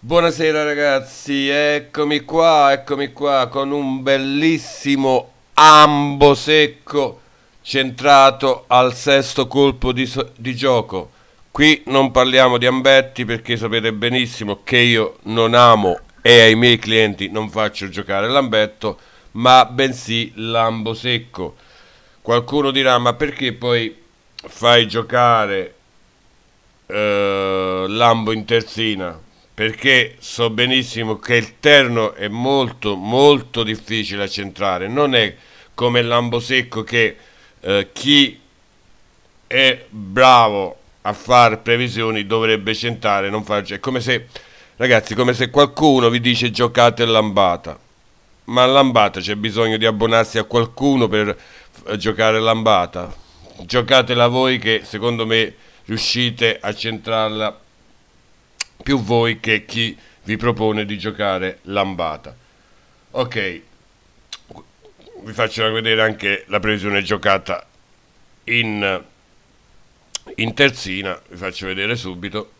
Buonasera ragazzi, eccomi qua, eccomi qua con un bellissimo ambo secco centrato al sesto colpo di, so di, gioco. Qui non parliamo di ambetti perché sapete benissimo che io non amo e ai miei clienti non faccio giocare l'ambetto, ma bensì l'ambo secco. Qualcuno dirà ma perché poi fai giocare eh, l'ambo in terzina? perché so benissimo che il terno è molto molto difficile a centrare non è come l'ambosecco che eh, chi è bravo a fare previsioni dovrebbe centrare non farci è come se ragazzi come se qualcuno vi dice giocate lambata ma lambata c'è bisogno di abbonarsi a qualcuno per eh, giocare lambata giocatela voi che secondo me riuscite a centrarla più voi che chi vi propone di giocare lambata. Ok, vi faccio vedere anche la previsione giocata in, in terzina, vi faccio vedere subito.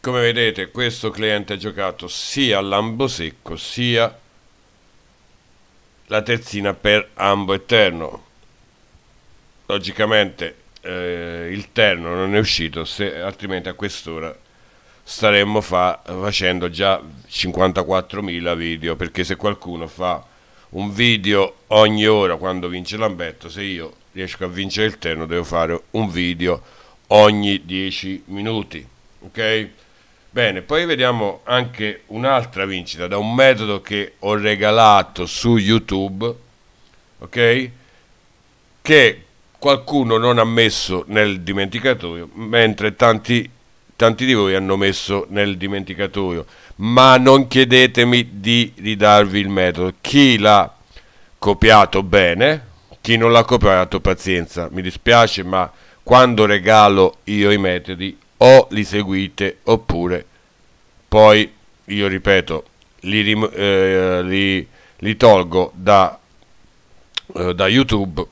Come vedete questo cliente ha giocato sia a Lambosecco sia la terzina per ambo e terno. Logicamente eh, il terno non è uscito, se, altrimenti a quest'ora staremmo fa, facendo già 54.000 video, perché se qualcuno fa un video ogni ora quando vince Lambetto, se io riesco a vincere il terno devo fare un video ogni 10 minuti. ok? Bene, poi vediamo anche un'altra vincita da un metodo che ho regalato su YouTube, ok? Che qualcuno non ha messo nel dimenticatoio, mentre tanti, tanti di voi hanno messo nel dimenticatoio. Ma non chiedetemi di ridarvi il metodo. Chi l'ha copiato bene, chi non l'ha copiato pazienza, mi dispiace, ma quando regalo io i metodi o li seguite oppure poi io ripeto li, eh, li, li tolgo da, eh, da, YouTube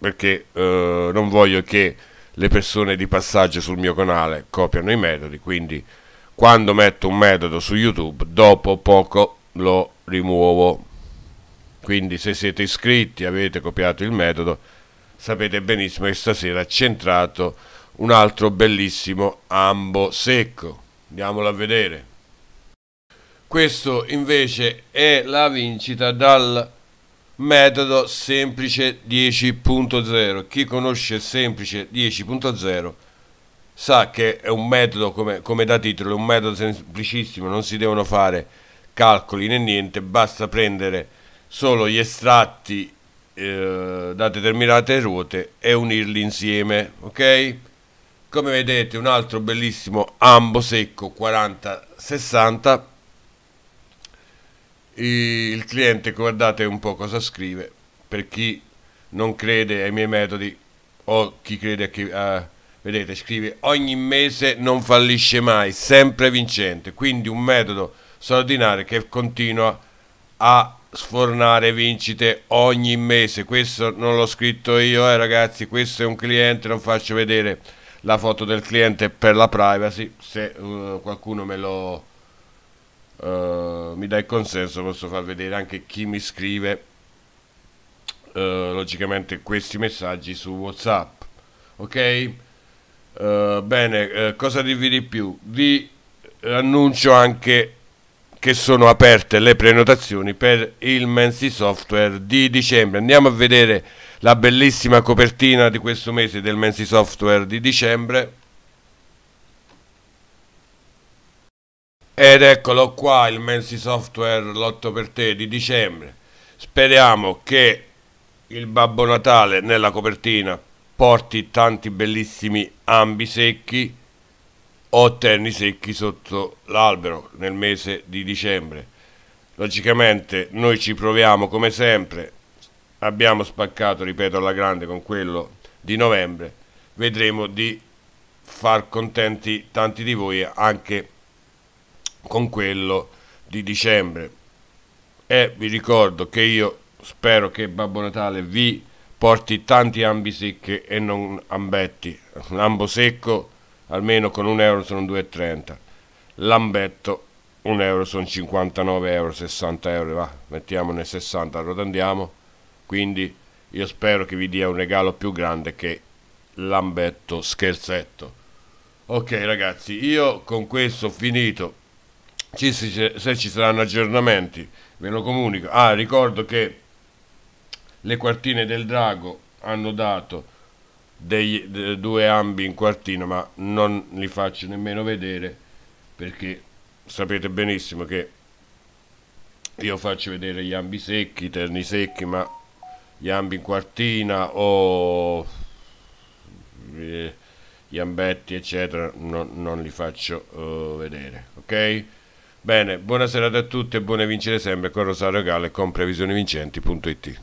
perché eh, non voglio che le persone di passaggio sul mio canale copiano i metodi quindi quando metto un metodo su YouTube dopo poco lo rimuovo quindi se siete iscritti avete copiato il metodo sapete benissimo che stasera centrato un altro bellissimo ambo secco. Andiamolo a vedere. Questo invece è la vincita dal metodo semplice 10.0. Chi conosce semplice 10.0 sa che è un metodo, come, come da titolo, è un metodo semplicissimo, non si devono fare calcoli né niente, basta prendere solo gli estratti eh, da determinate ruote e unirli insieme, ok? come vedete un altro bellissimo ambo secco 40-60 il cliente guardate un po' cosa scrive per chi non crede ai miei metodi o chi crede a chi uh, vedete scrive ogni mese non fallisce mai sempre vincente quindi un metodo straordinario che continua a sfornare vincite ogni mese questo non l'ho scritto io eh ragazzi questo è un cliente non faccio vedere la foto del cliente per la privacy se uh, qualcuno me lo uh, mi dà il consenso posso far vedere anche chi mi scrive uh, logicamente questi messaggi su whatsapp ok bene cosa dirvi di più vi annuncio anche che sono aperte le prenotazioni per il Mensi Software di dicembre andiamo a vedere la bellissima copertina di questo mese del Mensi Software di dicembre. Ed eccolo qua il Mensi Software l'8 per te di dicembre. Speriamo che il Babbo Natale nella copertina porti tanti bellissimi ambi secchi o terni secchi sotto l'albero nel mese di dicembre. Logicamente noi ci proviamo come sempre abbiamo spaccato, ripeto, alla grande con quello di novembre, vedremo di far contenti tanti di voi anche con quello di dicembre. E vi ricordo che io spero che Babbo Natale vi porti tanti ambi secchi e non ambetti. L'ambo secco almeno con un euro sono 2,30. L'ambetto un euro sono 59 euro, 60 euro, va, mettiamone 60, arrotondiamo. Quindi io spero che vi dia un regalo più grande che lambetto scherzetto. Ok ragazzi, io con questo ho finito. Ci, se ci saranno aggiornamenti ve lo comunico. Ah, ricordo che le quartine del drago hanno dato dei, de, due ambi in quartino, ma non li faccio nemmeno vedere perché sapete benissimo che io faccio vedere gli ambi secchi, i terni secchi, ma Iambi in quartina o eh, Iambetti eccetera no, non li faccio uh, vedere ok? Bene, buona serata a tutti e buone vincere sempre con Rosario Gale e con previsionivincenti.it